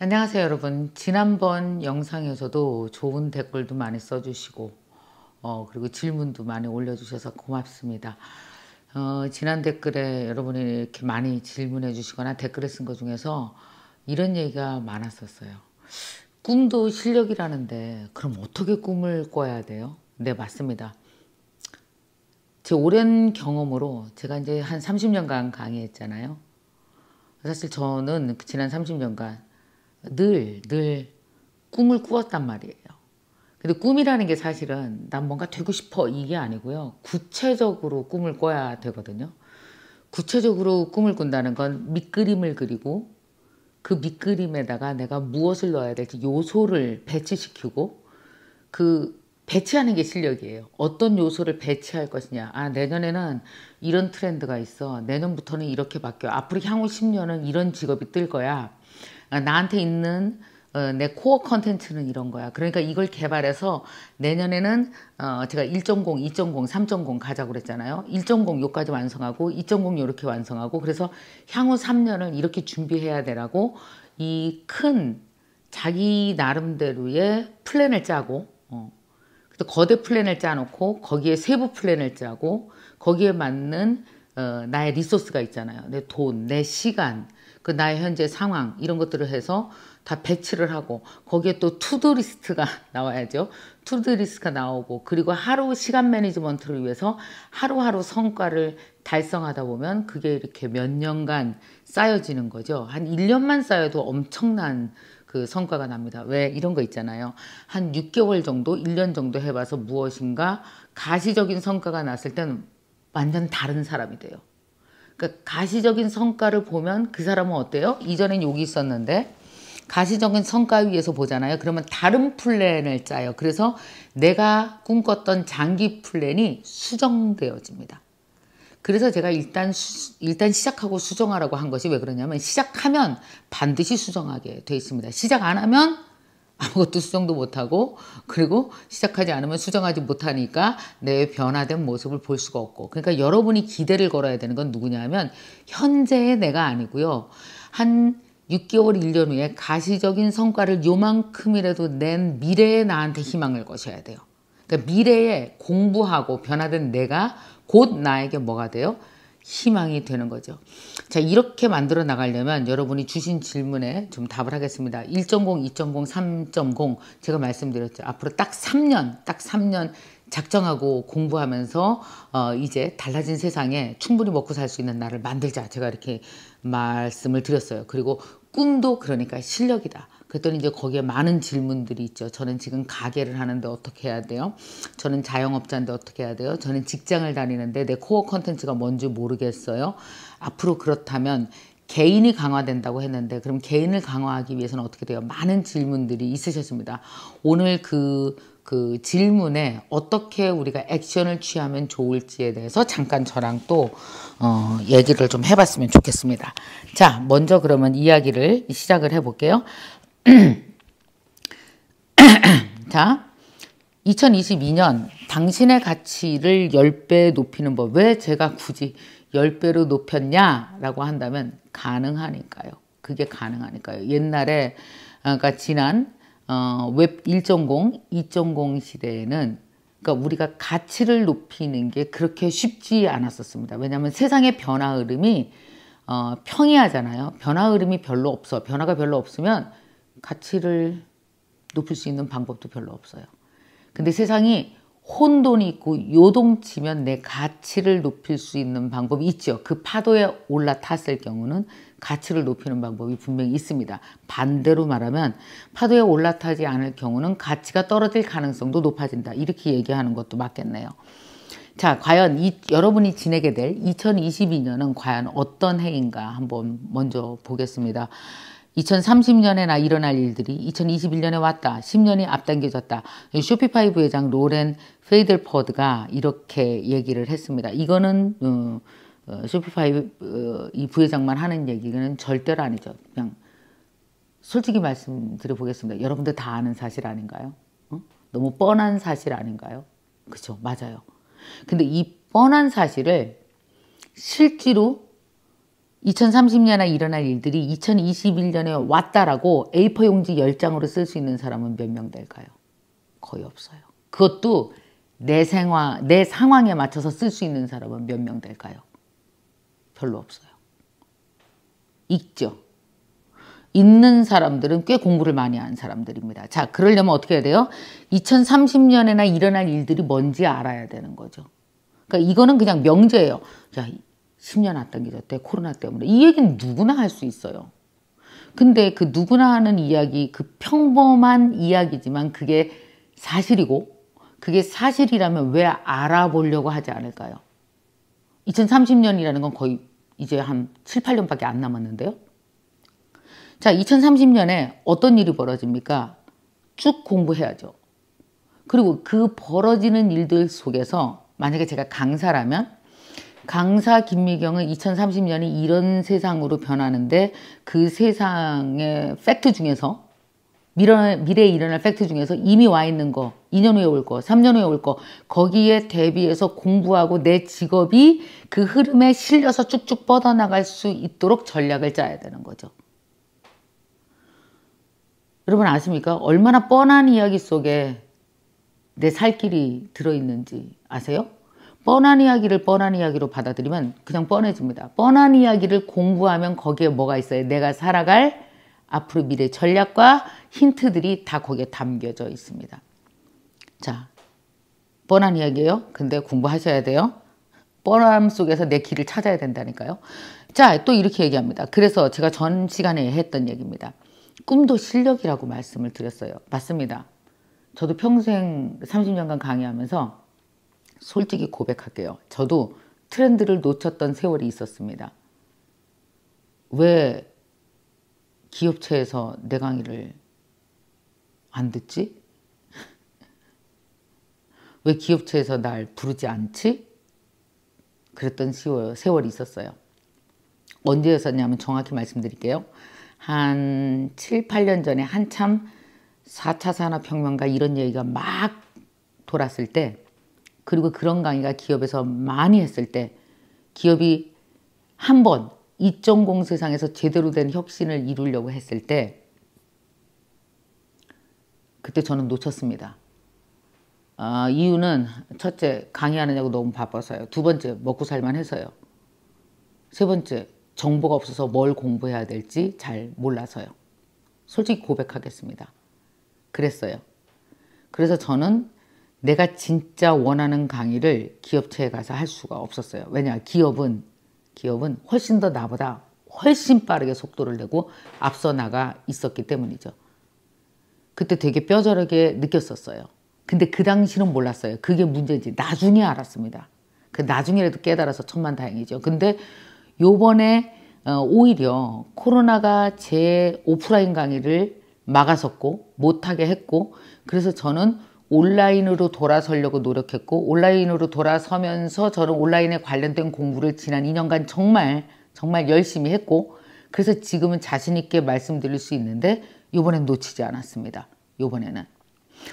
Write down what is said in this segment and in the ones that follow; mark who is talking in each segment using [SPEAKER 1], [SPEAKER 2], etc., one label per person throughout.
[SPEAKER 1] 안녕하세요 여러분 지난번 영상에서도 좋은 댓글도 많이 써주시고 어, 그리고 질문도 많이 올려주셔서 고맙습니다 어, 지난 댓글에 여러분이 이렇게 많이 질문해 주시거나 댓글에 쓴것 중에서 이런 얘기가 많았었어요 꿈도 실력이라는데 그럼 어떻게 꿈을 꿔야 돼요? 네 맞습니다 제 오랜 경험으로 제가 이제 한 30년간 강의했잖아요 사실 저는 그 지난 30년간 늘, 늘 꿈을 꾸었단 말이에요. 근데 꿈이라는 게 사실은 난 뭔가 되고 싶어 이게 아니고요. 구체적으로 꿈을 꿔야 되거든요. 구체적으로 꿈을 꾼다는 건 밑그림을 그리고 그 밑그림에다가 내가 무엇을 넣어야 될지 요소를 배치시키고 그 배치하는 게 실력이에요. 어떤 요소를 배치할 것이냐. 아, 내년에는 이런 트렌드가 있어. 내년부터는 이렇게 바뀌어. 앞으로 향후 10년은 이런 직업이 뜰 거야. 아, 나한테 있는 어, 내 코어 컨텐츠는 이런 거야. 그러니까 이걸 개발해서 내년에는 어, 제가 1.0, 2.0, 3.0 가자고 그랬잖아요. 1.0 요까지 완성하고 2.0 요렇게 완성하고 그래서 향후 3년을 이렇게 준비해야 되라고 이 큰 자기 나름대로의 플랜을 짜고 어. 거대 플랜을 짜놓고 거기에 세부 플랜을 짜고 거기에 맞는 어, 나의 리소스가 있잖아요. 내 돈, 내 시간, 그 나의 현재 상황 이런 것들을 해서 다 배치를 하고 거기에 또 투두 리스트가 나와야죠. 투두 리스트가 나오고 그리고 하루 시간 매니지먼트를 위해서 하루하루 성과를 달성하다 보면 그게 이렇게 몇 년간 쌓여지는 거죠. 한 1년만 쌓여도 엄청난 그 성과가 납니다. 왜 이런 거 있잖아요. 한 6개월 정도, 1년 정도 해봐서 무엇인가 가시적인 성과가 났을 때는 완전 다른 사람이 돼요. 그러니까 가시적인 성과를 보면 그 사람은 어때요? 이전엔 여기 있었는데 가시적인 성과 위에서 보잖아요. 그러면 다른 플랜을 짜요. 그래서 내가 꿈꿨던 장기 플랜이 수정되어집니다. 그래서 제가 일단 수, 일단 시작하고 수정하라고 한 것이 왜 그러냐면 시작하면 반드시 수정하게 돼 있습니다. 시작 안 하면 아무것도 수정도 못하고 그리고 시작하지 않으면 수정하지 못하니까 내 변화된 모습을 볼 수가 없고 그러니까 여러분이 기대를 걸어야 되는 건 누구냐면 현재의 내가 아니고요. 한 6개월, 1년 후에 가시적인 성과를 요만큼이라도 낸 미래의 나한테 희망을 거셔야 돼요. 그러니까 미래에 공부하고 변화된 내가 곧 나에게 뭐가 돼요? 희망이 되는 거죠. 자, 이렇게 만들어 나가려면 여러분이 주신 질문에 좀 답을 하겠습니다. 1.0, 2.0, 3.0 제가 말씀드렸죠. 앞으로 딱 3년, 딱 3년 작정하고 공부하면서 어, 이제 달라진 세상에 충분히 먹고 살 수 있는 나를 만들자. 제가 이렇게 말씀을 드렸어요. 그리고 꿈도 그러니까 실력이다. 그랬더니 이제 거기에 많은 질문들이 있죠. 저는 지금 가게를 하는데 어떻게 해야 돼요? 저는 자영업자인데 어떻게 해야 돼요? 저는 직장을 다니는데 내 코어 컨텐츠가 뭔지 모르겠어요. 앞으로 그렇다면 개인이 강화된다고 했는데 그럼 개인을 강화하기 위해서는 어떻게 돼요? 많은 질문들이 있으셨습니다. 오늘 그그 그 질문에 어떻게 우리가 액션을 취하면 좋을지에 대해서 잠깐 저랑 또 어, 얘기를 좀 해봤으면 좋겠습니다. 자, 먼저 그러면 이야기를 시작을 해볼게요. 자, 2022년 당신의 가치를 10배 높이는 법. 왜 제가 굳이 10배로 높였냐라고 한다면 가능하니까요. 그게 가능하니까요. 옛날에 아, 그러니까 지난 어, 웹 1.0, 2.0 시대에는 그러니까 우리가 가치를 높이는 게 그렇게 쉽지 않았었습니다. 왜냐하면 세상의 변화 흐름이 어, 평이하잖아요. 변화 흐름이 별로 없어. 변화가 별로 없으면 가치를 높일 수 있는 방법도 별로 없어요. 근데 세상이 혼돈이 있고 요동치면 내 가치를 높일 수 있는 방법이 있죠. 그 파도에 올라탔을 경우는 가치를 높이는 방법이 분명히 있습니다. 반대로 말하면 파도에 올라타지 않을 경우는 가치가 떨어질 가능성도 높아진다. 이렇게 얘기하는 것도 맞겠네요. 자, 과연 이, 여러분이 지내게 될 2022년은 과연 어떤 해인가 한번 먼저 보겠습니다. 2030년에나 일어날 일들이 2021년에 왔다. 10년이 앞당겨졌다. 쇼피파이 부회장 로렌 페이들퍼드가 이렇게 얘기를 했습니다. 이거는 어, 어 쇼피파이 어, 이 부회장만 하는 얘기는 절대로 아니죠. 그냥 솔직히 말씀드려 보겠습니다. 여러분들 다 아는 사실 아닌가요? 응? 어? 너무 뻔한 사실 아닌가요? 그렇죠. 맞아요. 근데 이 뻔한 사실을 실제로 2030년에 일어날 일들이 2021년에 왔다라고 A4 용지 10장으로 쓸 수 있는 사람은 몇 명 될까요? 거의 없어요. 그것도 내 생화, 내 상황에 맞춰서 쓸 수 있는 사람은 몇 명 될까요? 별로 없어요. 읽죠. 있는 사람들은 꽤 공부를 많이 한 사람들입니다. 자, 그러려면 어떻게 해야 돼요? 2030년에나 일어날 일들이 뭔지 알아야 되는 거죠. 그러니까 이거는 그냥 명제예요. 야, 10년 앞당겨졌대 코로나 때문에 이 얘기는 누구나 할 수 있어요. 근데 그 누구나 하는 이야기 그 평범한 이야기지만 그게 사실이고 그게 사실이라면 왜 알아보려고 하지 않을까요? 2030년이라는 건 거의 이제 한 7, 8년밖에 안 남았는데요. 자, 2030년에 어떤 일이 벌어집니까? 쭉 공부해야죠. 그리고 그 벌어지는 일들 속에서 만약에 제가 강사라면 강사 김미경은 2030년이 이런 세상으로 변하는데 그 세상의 팩트 중에서 미래에 일어날 팩트 중에서 이미 와 있는 거, 2년 후에 올 거, 3년 후에 올 거, 거기에 대비해서 공부하고 내 직업이 그 흐름에 실려서 쭉쭉 뻗어나갈 수 있도록 전략을 짜야 되는 거죠. 여러분 아십니까? 얼마나 뻔한 이야기 속에 내 살 길이 들어있는지 아세요? 뻔한 이야기를 뻔한 이야기로 받아들이면 그냥 뻔해집니다. 뻔한 이야기를 공부하면 거기에 뭐가 있어요? 내가 살아갈 앞으로 미래 전략과 힌트들이 다 거기에 담겨져 있습니다. 자, 뻔한 이야기예요. 근데 공부하셔야 돼요. 뻔함 속에서 내 길을 찾아야 된다니까요. 자, 또 이렇게 얘기합니다. 그래서 제가 전 시간에 했던 얘기입니다. 꿈도 실력이라고 말씀을 드렸어요. 맞습니다. 저도 평생 30년간 강의하면서 솔직히 고백할게요. 저도 트렌드를 놓쳤던 세월이 있었습니다. 왜 기업체에서 내 강의를 안 듣지? 왜 기업체에서 날 부르지 않지? 그랬던 세월이 있었어요. 언제였었냐면 정확히 말씀드릴게요. 한 7, 8년 전에 한참 4차 산업혁명과 이런 얘기가 막 돌았을 때 그리고 그런 강의가 기업에서 많이 했을 때 기업이 한 번 2.0 세상에서 제대로 된 혁신을 이루려고 했을 때 그때 저는 놓쳤습니다. 아, 이유는 첫째 강의하느냐고 너무 바빠서요. 두 번째 먹고 살만 해서요. 세 번째 정보가 없어서 뭘 공부해야 될지 잘 몰라서요. 솔직히 고백하겠습니다. 그랬어요. 그래서 저는 내가 진짜 원하는 강의를 기업체에 가서 할 수가 없었어요. 왜냐, 기업은, 기업은 훨씬 더 나보다 훨씬 빠르게 속도를 내고 앞서 나가 있었기 때문이죠. 그때 되게 뼈저리게 느꼈었어요. 근데 그 당시는 몰랐어요. 그게 문제인지 나중에 알았습니다. 그 나중에라도 깨달아서 천만 다행이죠. 근데 요번에 어, 오히려 코로나가 제 오프라인 강의를 막아섰고 못하게 했고 그래서 저는 온라인으로 돌아서려고 노력했고 온라인으로 돌아서면서 저는 온라인에 관련된 공부를 지난 2년간 정말 정말 열심히 했고 그래서 지금은 자신 있게 말씀드릴 수 있는데 요번엔 놓치지 않았습니다. 요번에는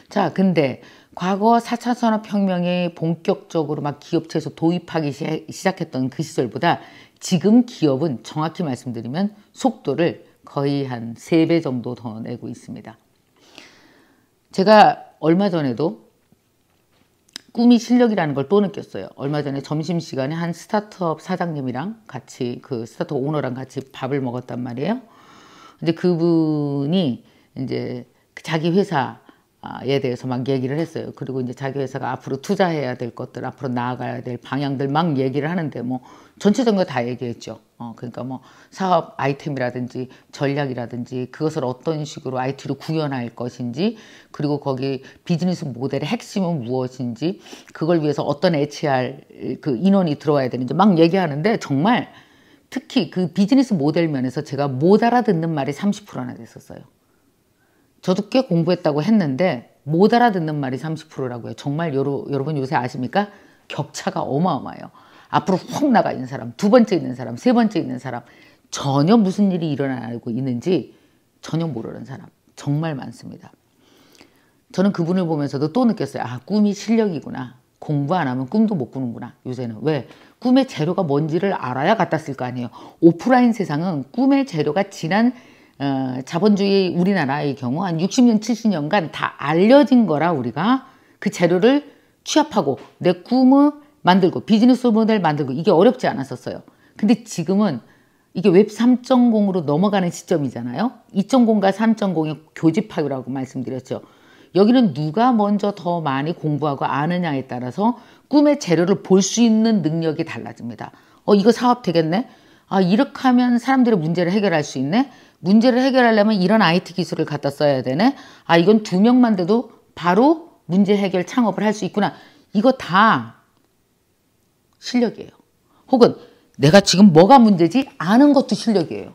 [SPEAKER 1] 자 근데 과거 4차 산업혁명에 본격적으로 막 기업체에서 도입하기 시작했던 그 시절보다 지금 기업은 정확히 말씀드리면 속도를 거의 한 3배 정도 더 내고 있습니다. 제가 얼마 전에도 꿈이 실력이라는 걸 또 느꼈어요. 얼마 전에 점심시간에 한 스타트업 사장님이랑 같이 그 스타트업 오너랑 같이 밥을 먹었단 말이에요. 근데 그분이 이제 자기 회사 아, 에 대해서 막 얘기를 했어요. 그리고 이제 자기 회사가 앞으로 투자해야 될 것들, 앞으로 나아가야 될 방향들 막 얘기를 하는데 뭐 전체적인 거다 얘기했죠. 어, 그러니까 뭐 사업 아이템이라든지 전략이라든지 그것을 어떤 식으로 IT로 구현할 것인지 그리고 거기 비즈니스 모델의 핵심은 무엇인지 그걸 위해서 어떤 HR 그 인원이 들어와야 되는지 막 얘기하는데 정말 특히 그 비즈니스 모델 면에서 제가 못 알아듣는 말이 30%나 됐었어요. 저도 꽤 공부했다고 했는데 못 알아듣는 말이 30%라고요. 정말 여러, 여러분 요새 아십니까? 격차가 어마어마해요. 앞으로 확 나가 있는 사람, 두 번째 있는 사람, 세 번째 있는 사람 전혀 무슨 일이 일어나고 있는지 전혀 모르는 사람 정말 많습니다. 저는 그분을 보면서도 또 느꼈어요. 아 꿈이 실력이구나. 공부 안 하면 꿈도 못 꾸는구나. 요새는 왜? 꿈의 재료가 뭔지를 알아야 갖다 쓸 거 아니에요. 오프라인 세상은 꿈의 재료가 지난 어, 자본주의 우리나라의 경우 한 60년, 70년간 다 알려진 거라 우리가 그 재료를 취합하고 내 꿈을 만들고 비즈니스 모델 만들고 이게 어렵지 않았었어요. 근데 지금은 이게 웹 3.0으로 넘어가는 시점이잖아요. 2.0과 3.0의 교집합이라고 말씀드렸죠. 여기는 누가 먼저 더 많이 공부하고 아느냐에 따라서 꿈의 재료를 볼 수 있는 능력이 달라집니다. 어, 이거 사업 되겠네? 아 이렇게 하면 사람들의 문제를 해결할 수 있네. 문제를 해결하려면 이런 IT 기술을 갖다 써야 되네. 아 이건 두 명만 돼도 바로 문제 해결 창업을 할 수 있구나. 이거 다 실력이에요. 혹은 내가 지금 뭐가 문제지 아는 것도 실력이에요.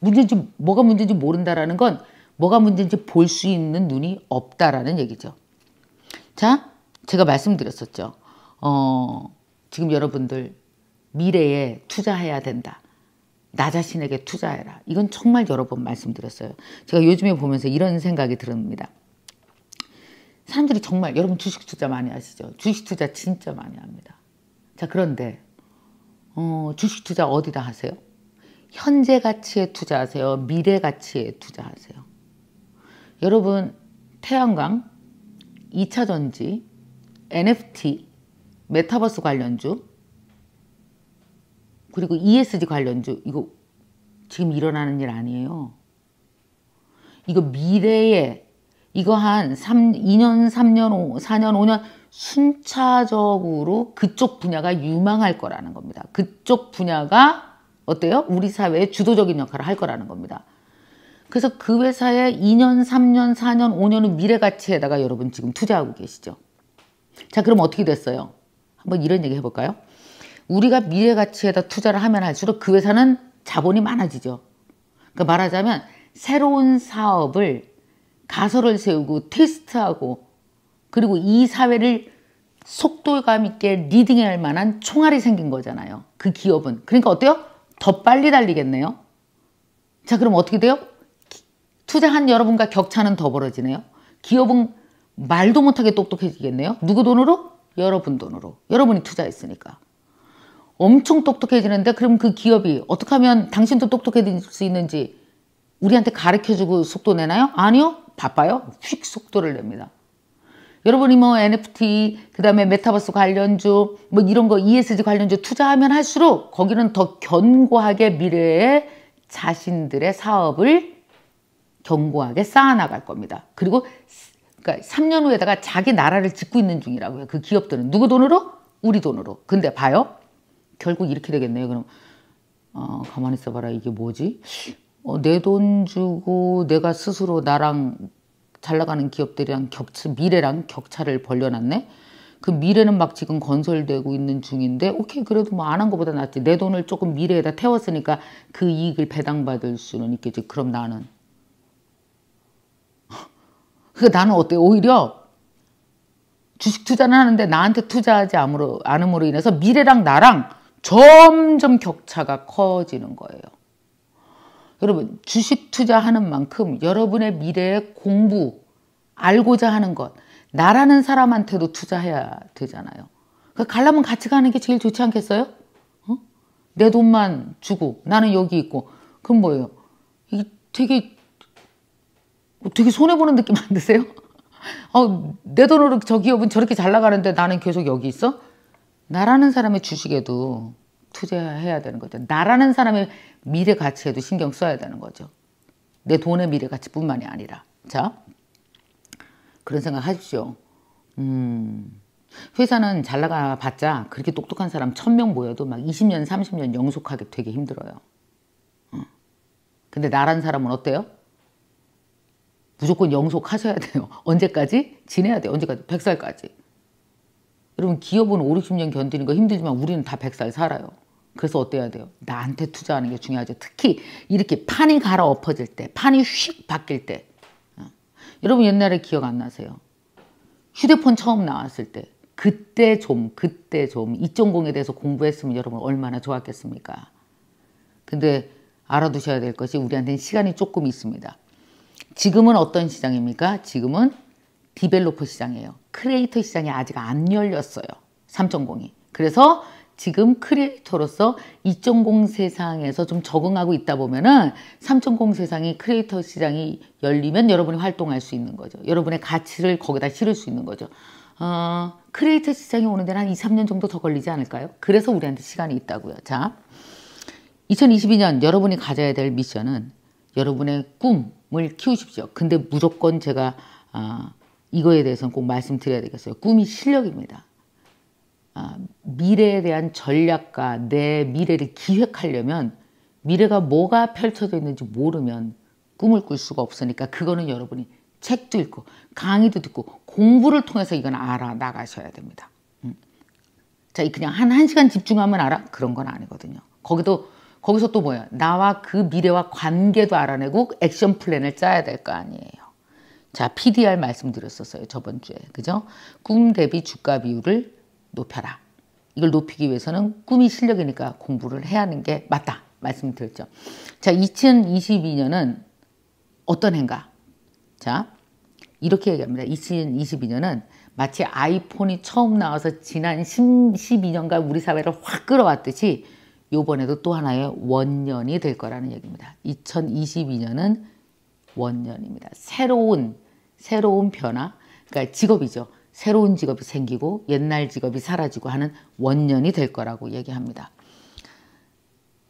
[SPEAKER 1] 문제인지 뭐가 문제인지 모른다라는 건 뭐가 문제인지 볼 수 있는 눈이 없다라는 얘기죠. 자, 제가 말씀드렸었죠. 어, 지금 여러분들 미래에 투자해야 된다. 나 자신에게 투자해라. 이건 정말 여러 번 말씀드렸어요. 제가 요즘에 보면서 이런 생각이 듭니다. 사람들이 정말 여러분 주식 투자 많이 하시죠? 주식 투자 진짜 많이 합니다. 자 그런데 어, 주식 투자 어디다 하세요? 현재 가치에 투자하세요? 미래 가치에 투자하세요? 여러분 태양광, 2차전지, NFT, 메타버스 관련주 그리고 ESG 관련주 이거 지금 일어나는 일 아니에요. 이거 미래에 이거 한 3, 2년, 3년, 5, 4년, 5년 순차적으로 그쪽 분야가 유망할 거라는 겁니다. 그쪽 분야가 어때요? 우리 사회의 주도적인 역할을 할 거라는 겁니다. 그래서 그 회사에 2년, 3년, 4년, 5년의 미래 가치에다가 여러분 지금 투자하고 계시죠. 자, 그럼 어떻게 됐어요? 한번 이런 얘기 해볼까요? 우리가 미래 가치에다 투자를 하면 할수록 그 회사는 자본이 많아지죠. 그러니까 말하자면 새로운 사업을 가설을 세우고 테스트하고 그리고 이 사회를 속도감 있게 리딩할 해야 만한 총알이 생긴 거잖아요. 그 기업은. 그러니까 어때요? 더 빨리 달리겠네요. 자 그럼 어떻게 돼요? 투자한 여러분과 격차는 더 벌어지네요. 기업은 말도 못하게 똑똑해지겠네요. 누구 돈으로? 여러분 돈으로. 여러분이 투자했으니까. 엄청 똑똑해지는데 그럼 그 기업이 어떻게 하면 당신도 똑똑해질 수 있는지 우리한테 가르쳐주고 속도 내나요? 아니요. 바빠요. 휙 속도를 냅니다. 여러분이 뭐 NFT, 그 다음에 메타버스 관련주, 뭐 이런 거 ESG 관련주 투자하면 할수록 거기는 더 견고하게 미래에 자신들의 사업을 견고하게 쌓아나갈 겁니다. 그리고 그러니까 3년 후에다가 자기 나라를 짓고 있는 중이라고요. 그 기업들은 누구 돈으로? 우리 돈으로. 근데 봐요. 결국 이렇게 되겠네요. 그럼 어, 가만히 있어봐라 이게 뭐지? 어, 내 돈 주고 내가 스스로 나랑 잘 나가는 기업들이랑 격차, 미래랑 격차를 벌려놨네? 그 미래는 막 지금 건설되고 있는 중인데 오케이 그래도 뭐 안 한 것보다 낫지 내 돈을 조금 미래에다 태웠으니까 그 이익을 배당받을 수는 있겠지 그럼 나는 그 나는 어때 오히려 주식 투자는 하는데 나한테 투자하지 않으로, 않음으로 인해서 미래랑 나랑 점점 격차가 커지는 거예요. 여러분, 주식 투자하는 만큼 여러분의 미래의 공부, 알고자 하는 것, 나라는 사람한테도 투자해야 되잖아요. 그 그러니까 갈라면 같이 가는 게 제일 좋지 않겠어요? 어? 내 돈만 주고 나는 여기 있고 그럼 뭐예요? 이게 되게 되게 손해 보는 느낌 안 드세요? 어, 내 돈으로 저 기업은 저렇게 잘 나가는데 나는 계속 여기 있어? 나라는 사람의 주식에도 투자해야 되는 거죠. 나라는 사람의 미래 가치에도 신경 써야 되는 거죠. 내 돈의 미래 가치뿐만이 아니라. 자, 그런 생각 하십시오. 음, 회사는 잘 나가 봤자 그렇게 똑똑한 사람 천명 모여도 막 20년, 30년 영속하게 되게 힘들어요. 근데 나란 사람은 어때요? 무조건 영속하셔야 돼요. 언제까지? 지내야 돼요. 언제까지? 100살까지. 여러분 기업은 5, 60년 견디는 거 힘들지만 우리는 다 100살 살아요. 그래서 어때야 돼요? 나한테 투자하는 게 중요하죠. 특히 이렇게 판이 갈아엎어질 때, 판이 휙 바뀔 때. 어. 여러분 옛날에 기억 안 나세요? 휴대폰 처음 나왔을 때 그때 좀 그때 좀 2.0에 대해서 공부했으면 여러분 얼마나 좋았겠습니까? 근데 알아두셔야 될 것이 우리한테는 시간이 조금 있습니다. 지금은 어떤 시장입니까? 지금은 디벨로퍼 시장이에요. 크리에이터 시장이 아직 안 열렸어요. 3.0이. 그래서 지금 크리에이터로서 2.0 세상에서 좀 적응하고 있다 보면은 3.0 세상이 크리에이터 시장이 열리면 여러분이 활동할 수 있는 거죠. 여러분의 가치를 거기다 실을 수 있는 거죠. 어, 크리에이터 시장이 오는 데는 한 2, 3년 정도 더 걸리지 않을까요? 그래서 우리한테 시간이 있다고요. 자, 2022년 여러분이 가져야 될 미션은 여러분의 꿈을 키우십시오. 근데 무조건 제가 어, 이거에 대해서는 꼭 말씀드려야 되겠어요. 꿈이 실력입니다. 아, 미래에 대한 전략과 내 미래를 기획하려면 미래가 뭐가 펼쳐져 있는지 모르면 꿈을 꿀 수가 없으니까 그거는 여러분이 책도 읽고 강의도 듣고 공부를 통해서 이건 알아 나가셔야 됩니다. 음. 자, 그냥 한 1시간 집중하면 알아? 그런 건 아니거든요. 거기도 거기서 또 뭐야? 나와 그 미래와 관계도 알아내고 액션 플랜을 짜야 될 거 아니에요. 자, PDR 말씀드렸었어요. 저번 주에. 그죠? 꿈 대비 주가 비율을 높여라. 이걸 높이기 위해서는 꿈이 실력이니까 공부를 해야 하는 게 맞다. 말씀드렸죠. 자, 2022년은 어떤 해인가? 자, 이렇게 얘기합니다. 2022년은 마치 아이폰이 처음 나와서 지난 12년간 우리 사회를 확 끌어왔듯이 요번에도 또 하나의 원년이 될 거라는 얘기입니다. 2022년은 원년입니다. 새로운 새로운 변화, 그러니까 직업이죠. 새로운 직업이 생기고 옛날 직업이 사라지고 하는 원년이 될 거라고 얘기합니다.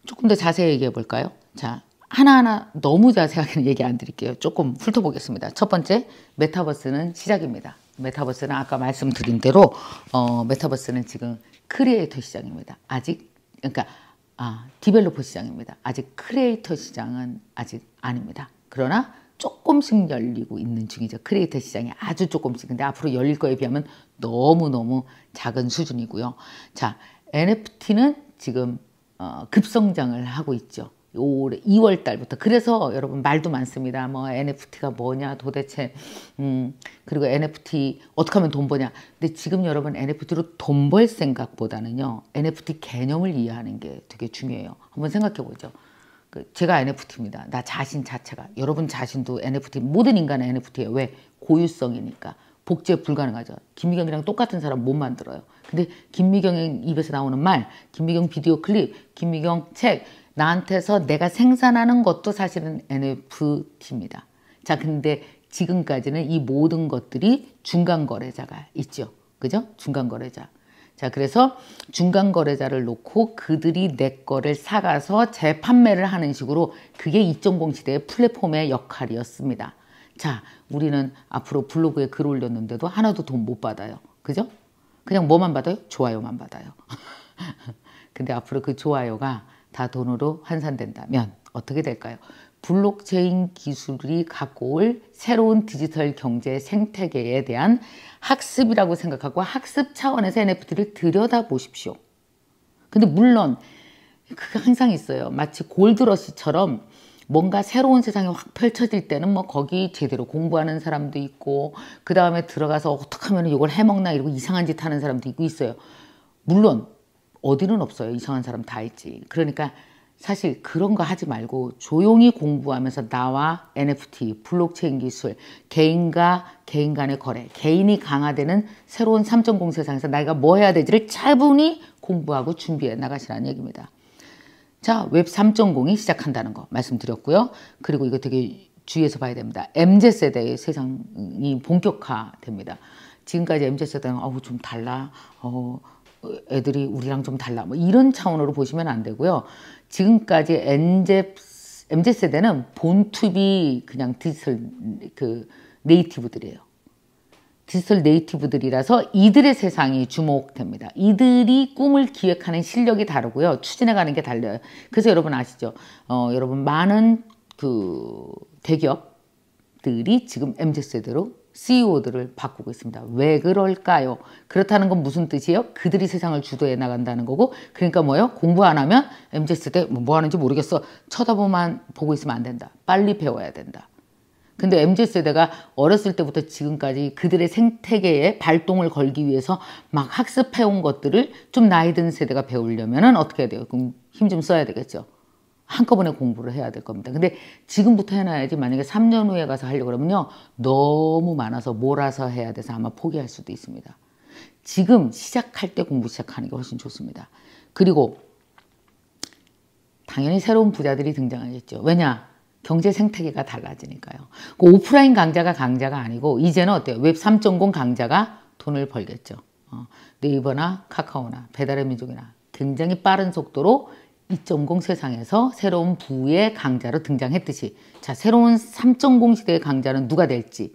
[SPEAKER 1] 조금 더 자세히 얘기해 볼까요? 자, 하나하나 너무 자세하게는 얘기 안 드릴게요. 조금 훑어보겠습니다. 첫 번째, 메타버스는 시작입니다. 메타버스는 아까 말씀드린 대로 어, 메타버스는 지금 크리에이터 시장입니다. 아직 그러니까 아, 디벨로퍼 시장입니다. 아직 크리에이터 시장은 아직 아닙니다. 그러나 조금씩 열리고 있는 중이죠. 크리에이터 시장이 아주 조금씩. 근데 앞으로 열릴 거에 비하면 너무너무 작은 수준이고요. 자, NFT는 지금 어, 급성장을 하고 있죠. 올해 2월 달부터. 그래서 여러분 말도 많습니다. 뭐 NFT가 뭐냐 도대체. 음, 그리고 NFT 어떻게 하면 돈 버냐. 근데 지금 여러분 NFT로 돈 벌 생각보다는요. NFT 개념을 이해하는 게 되게 중요해요. 한번 생각해 보죠. 그 제가 NFT입니다. 나 자신 자체가 여러분 자신도 NFT 모든 인간은 NFT예요. 왜 고유성이니까 복제 불가능하죠. 김미경이랑 똑같은 사람 못 만들어요. 근데 김미경 입에서 나오는 말, 김미경 비디오 클립, 김미경 책 나한테서 내가 생산하는 것도 사실은 NFT입니다. 자, 근데 지금까지는 이 모든 것들이 중간 거래자가 있죠. 그죠? 중간 거래자. 자, 그래서 중간 거래자를 놓고 그들이 내 거를 사가서 재판매를 하는 식으로 그게 2.0 시대의 플랫폼의 역할이었습니다. 자, 우리는 앞으로 블로그에 글 올렸는데도 하나도 돈 못 받아요. 그죠? 그냥 뭐만 받아요? 좋아요만 받아요. 근데 앞으로 그 좋아요가 다 돈으로 환산된다면 어떻게 될까요? 블록체인 기술이 갖고 올 새로운 디지털 경제 생태계에 대한 학습이라고 생각하고 학습 차원에서 NFT를 들여다보십시오. 근데 물론 그게 항상 있어요. 마치 골드러시처럼 뭔가 새로운 세상이 확 펼쳐질 때는 뭐 거기 제대로 공부하는 사람도 있고 그 다음에 들어가서 어떻게 하면 이걸 해먹나 이러고 이상한 짓 하는 사람도 있고 있어요. 물론 어디는 없어요. 이상한 사람 다 있지. 그러니까 사실 그런 거 하지 말고 조용히 공부하면서 나와 NFT, 블록체인 기술, 개인과 개인 간의 거래, 개인이 강화되는 새로운 3.0 세상에서 내가 뭐 해야 되지를 차분히 공부하고 준비해 나가시라는 얘기입니다. 자, 웹 3.0이 시작한다는 거 말씀드렸고요. 그리고 이거 되게 주의해서 봐야 됩니다. MZ세대의 세상이 본격화됩니다. 지금까지 MZ세대는 어우 좀 달라, 어, 애들이 우리랑 좀 달라 뭐 이런 차원으로 보시면 안 되고요. 지금까지 MZ, MZ 세대는 본투비 그냥 디지털 그 네이티브들이에요. 디지털 네이티브들이라서 이들의 세상이 주목됩니다. 이들이 꿈을 기획하는 실력이 다르고요. 추진해가는 게달려요 그래서 여러분 아시죠? 어, 여러분 많은 그 대기업들이 지금 MZ세대로 CEO들을 바꾸고 있습니다. 왜 그럴까요? 그렇다는 건 무슨 뜻이에요? 그들이 세상을 주도해 나간다는 거고 그러니까 뭐예요? 공부 안 하면 MZ 세대 뭐 하는지 모르겠어. 쳐다보만 보고 있으면 안 된다. 빨리 배워야 된다. 근데 MZ 세대가 어렸을 때부터 지금까지 그들의 생태계에 발동을 걸기 위해서 막 학습해 온 것들을 좀 나이 든 세대가 배우려면 어떻게 해야 돼요? 그럼 힘 좀 써야 되겠죠. 한꺼번에 공부를 해야 될 겁니다. 근데 지금부터 해놔야지 만약에 3년 후에 가서 하려고 그러면요. 너무 많아서 몰아서 해야 돼서 아마 포기할 수도 있습니다. 지금 시작할 때 공부 시작하는 게 훨씬 좋습니다. 그리고 당연히 새로운 부자들이 등장하겠죠. 왜냐? 경제 생태계가 달라지니까요. 그 오프라인 강자가 강자가 아니고 이제는 어때요? 웹 3.0 강자가 돈을 벌겠죠. 어, 네이버나 카카오나 배달의 민족이나 굉장히 빠른 속도로 2.0 세상에서 새로운 부의 강자로 등장했듯이 자 새로운 3.0 시대의 강자는 누가 될지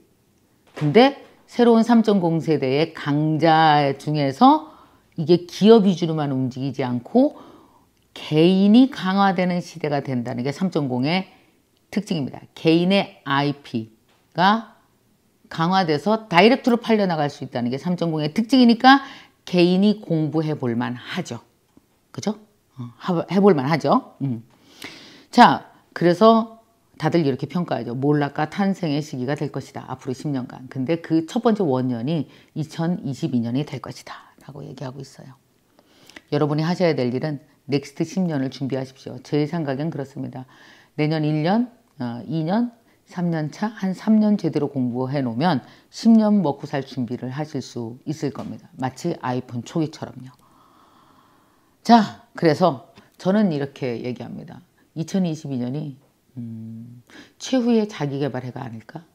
[SPEAKER 1] 근데 새로운 3.0 세대의 강자 중에서 이게 기업 위주로만 움직이지 않고 개인이 강화되는 시대가 된다는 게 3.0의 특징입니다. 개인의 IP가 강화돼서 다이렉트로 팔려나갈 수 있다는 게 3.0의 특징이니까 개인이 공부해 볼만 하죠. 그죠? 어, 해볼만 하죠. 음. 자, 그래서 다들 이렇게 평가하죠. 몰락과 탄생의 시기가 될 것이다. 앞으로 10년간. 근데 그 첫 번째 원년이 2022년이 될 것이다. 라고 얘기하고 있어요. 여러분이 하셔야 될 일은 넥스트 10년을 준비하십시오. 제 생각엔 그렇습니다. 내년 1년, 2년, 어, 3년 차, 한 3년 제대로 공부해 놓으면 10년 먹고 살 준비를 하실 수 있을 겁니다. 마치 아이폰 초기처럼요. 자, 그래서 저는 이렇게 얘기합니다. 2022년이 음, 최후의 자기개발 해가 아닐까?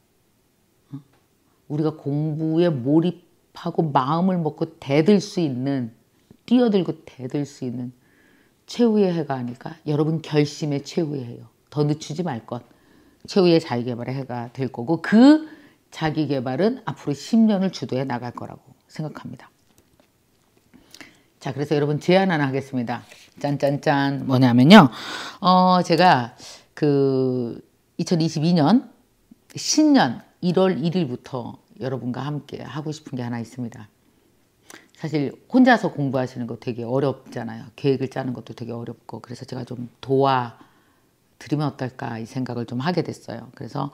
[SPEAKER 1] 어? 우리가 공부에 몰입하고 마음을 먹고 대들 수 있는 뛰어들고 대들 수 있는 최후의 해가 아닐까? 여러분 결심의 최후의 해요. 더 늦추지 말 것. 최후의 자기개발의 해가 될 거고 그 자기개발은 앞으로 10년을 주도해 나갈 거라고 생각합니다. 자, 그래서 여러분 제안 하나 하겠습니다. 짠짠짠 뭐냐면요. 어, 제가 그 2022년 신년 1월 1일부터 여러분과 함께 하고 싶은 게 하나 있습니다. 사실 혼자서 공부하시는 거 되게 어렵잖아요. 계획을 짜는 것도 되게 어렵고 그래서 제가 좀 도와 드리면 어떨까 이 생각을 좀 하게 됐어요. 그래서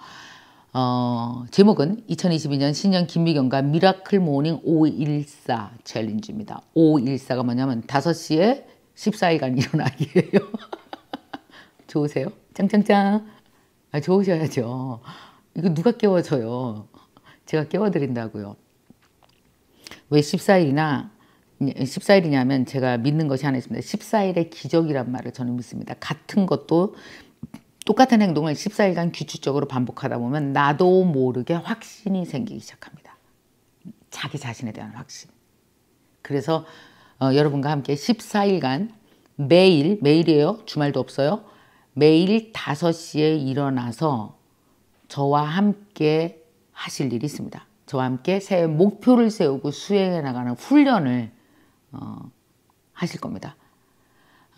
[SPEAKER 1] 어, 제목은 2022년 신년 김미경과 미라클 모닝 514 챌린지입니다. 514가 뭐냐면 5시에 14일간 일어나기예요. 좋으세요? 짱짱짱. 아, 좋으셔야죠. 이거 누가 깨워줘요? 제가 깨워드린다고요. 왜 14일이나 14일이냐면 제가 믿는 것이 하나 있습니다. 14일의 기적이란 말을 저는 믿습니다. 같은 것도 똑같은 행동을 14일간 규칙적으로 반복하다 보면 나도 모르게 확신이 생기기 시작합니다. 자기 자신에 대한 확신. 그래서 어, 여러분과 함께 14일간 매일, 매일이에요. 주말도 없어요. 매일 5시에 일어나서 저와 함께 하실 일이 있습니다. 저와 함께 새 목표를 세우고 수행해 나가는 훈련을 어, 하실 겁니다.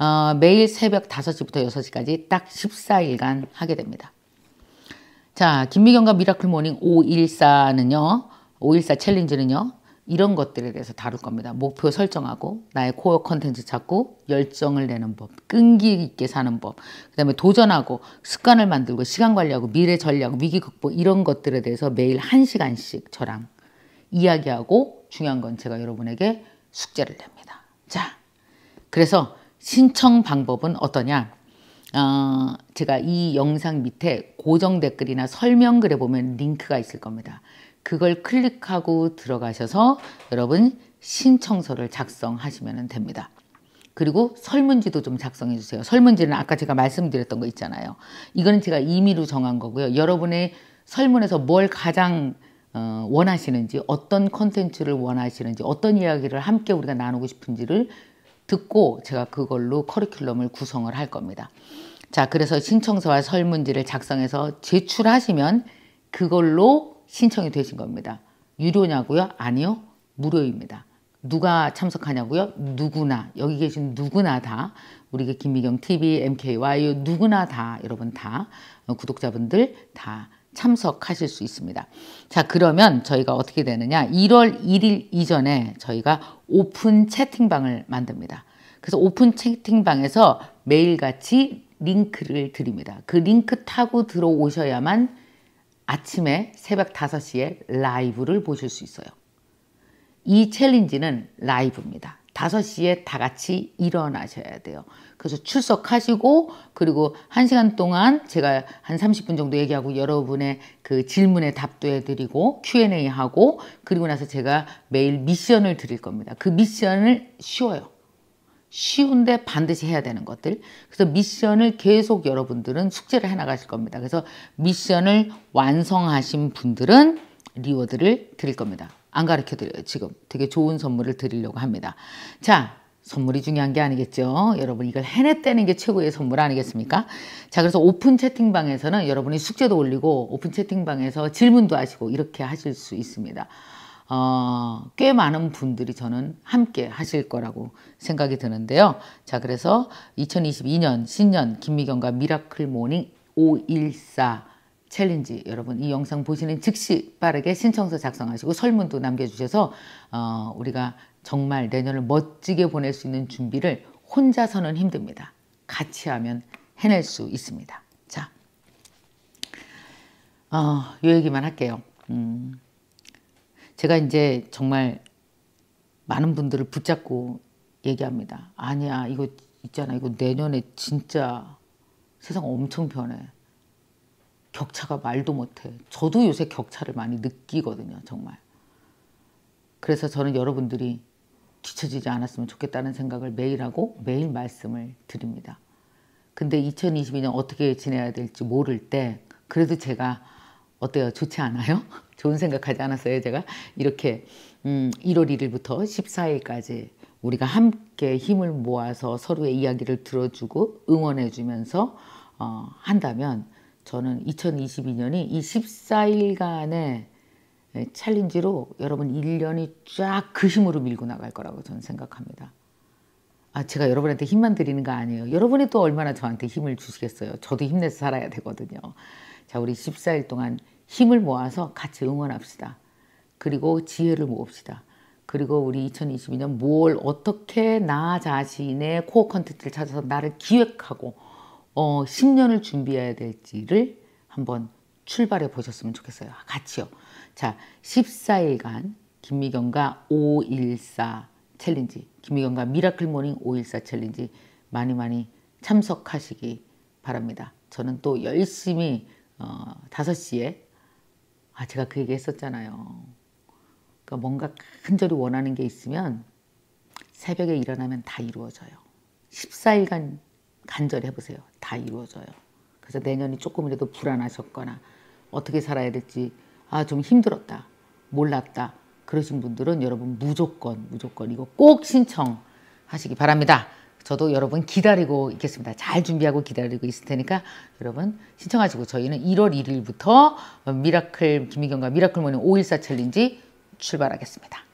[SPEAKER 1] 어, 매일 새벽 5시부터 6시까지 딱 14일간 하게 됩니다. 자, 김미경과 미라클 모닝 514는요. 514 챌린지는요. 이런 것들에 대해서 다룰 겁니다. 목표 설정하고 나의 코어 컨텐츠 찾고 열정을 내는 법, 끈기 있게 사는 법, 그다음에 도전하고 습관을 만들고 시간 관리하고 미래 전략, 위기 극복 이런 것들에 대해서 매일 한시간씩 저랑 이야기하고 중요한 건 제가 여러분에게 숙제를 냅니다. 자, 그래서 신청 방법은 어떠냐? 어, 제가 이 영상 밑에 고정 댓글이나 설명글에 보면 링크가 있을 겁니다. 그걸 클릭하고 들어가셔서 여러분 신청서를 작성하시면 됩니다. 그리고 설문지도 좀 작성해 주세요. 설문지는 아까 제가 말씀드렸던 거 있잖아요. 이거는 제가 임의로 정한 거고요. 여러분의 설문에서 뭘 가장 어, 원하시는지 어떤 컨텐츠를 원하시는지 어떤 이야기를 함께 우리가 나누고 싶은지를 듣고 제가 그걸로 커리큘럼을 구성을 할 겁니다. 자, 그래서 신청서와 설문지를 작성해서 제출하시면 그걸로 신청이 되신 겁니다. 유료냐고요? 아니요. 무료입니다. 누가 참석하냐고요? 누구나 여기 계신 누구나 다 우리 김미경 TV, MKYU 누구나 다 여러분 다 어, 구독자분들 다 참석하실 수 있습니다. 자 그러면 저희가 어떻게 되느냐? 1월 1일 이전에 저희가 오픈 채팅방을 만듭니다. 그래서 오픈 채팅방에서 매일같이 링크를 드립니다. 그 링크 타고 들어오셔야만 아침에 새벽 5시에 라이브를 보실 수 있어요. 이 챌린지는 라이브입니다. 5 시에다 같이 일어나셔야 돼요. 그래서 출석하시고 그리고 1시간 동안 제가 한3 0분 정도 얘기하고 여러분의 그 질문에 답도 해드리고 Q&A 하고 그리고 나서 제가 매일 미션을 드릴 겁니다. 그 미션을 쉬워요. 쉬운데 반드시 해야 되는 것들. 그래서 미션을 계속 여러분들은 숙제를 해나가실 겁니다. 그래서 미션을 완성하신 분들은 리워드를 드릴 겁니다. 안 가르쳐 드려요. 지금 되게 좋은 선물을 드리려고 합니다. 자, 선물이 중요한 게 아니겠죠. 여러분 이걸 해냈다는 게 최고의 선물 아니겠습니까? 자 그래서 오픈 채팅방에서는 여러분이 숙제도 올리고 오픈 채팅방에서 질문도 하시고 이렇게 하실 수 있습니다. 어, 꽤 많은 분들이 저는 함께 하실 거라고 생각이 드는데요. 자 그래서 2022년 신년 김미경과 미라클 모닝 514 챌린지 여러분 이 영상 보시는 즉시 빠르게 신청서 작성하시고 설문도 남겨주셔서 어, 우리가 정말 내년을 멋지게 보낼 수 있는 준비를 혼자서는 힘듭니다. 같이 하면 해낼 수 있습니다. 자, 어, 요 얘기만 할게요. 음, 제가 이제 정말 많은 분들을 붙잡고 얘기합니다. 아니야, 이거 있잖아. 이거 내년에 진짜 세상 엄청 변해. 격차가 말도 못해. 저도 요새 격차를 많이 느끼거든요, 정말. 그래서 저는 여러분들이 뒤처지지 않았으면 좋겠다는 생각을 매일 하고 매일 말씀을 드립니다. 근데 2022년 어떻게 지내야 될지 모를 때 그래도 제가 어때요? 좋지 않아요? 좋은 생각하지 않았어요, 제가? 이렇게 음, 1월 1일부터 14일까지 우리가 함께 힘을 모아서 서로의 이야기를 들어주고 응원해주면서 어, 한다면 저는 2022년이 이 14일간의 챌린지로 여러분 1년이 쫙 그 힘으로 밀고 나갈 거라고 저는 생각합니다. 아, 제가 여러분한테 힘만 드리는 거 아니에요. 여러분이 또 얼마나 저한테 힘을 주시겠어요. 저도 힘내서 살아야 되거든요. 자, 우리 14일 동안 힘을 모아서 같이 응원합시다. 그리고 지혜를 모읍시다. 그리고 우리 2022년 뭘 어떻게 나 자신의 코어 컨텐츠를 찾아서 나를 기획하고 어, 10년을 준비해야 될지를 한번 출발해 보셨으면 좋겠어요. 같이요. 자, 14일간 김미경과 514 챌린지, 김미경과 미라클 모닝 514 챌린지 많이 많이 참석하시기 바랍니다. 저는 또 열심히 어, 5시에 아 제가 그 얘기 했었잖아요. 그러니까 뭔가 간절히 원하는 게 있으면 새벽에 일어나면 다 이루어져요. 14일간 간절히 해보세요. 다 이루어져요. 그래서 내년이 조금이라도 불안하셨거나 어떻게 살아야 될지 아 좀 힘들었다 몰랐다 그러신 분들은 여러분 무조건 무조건 이거 꼭 신청하시기 바랍니다. 저도 여러분 기다리고 있겠습니다. 잘 준비하고 기다리고 있을 테니까 여러분 신청하시고 저희는 1월 1일부터 미라클 김희경과 미라클 모닝 5.14 챌린지 출발하겠습니다.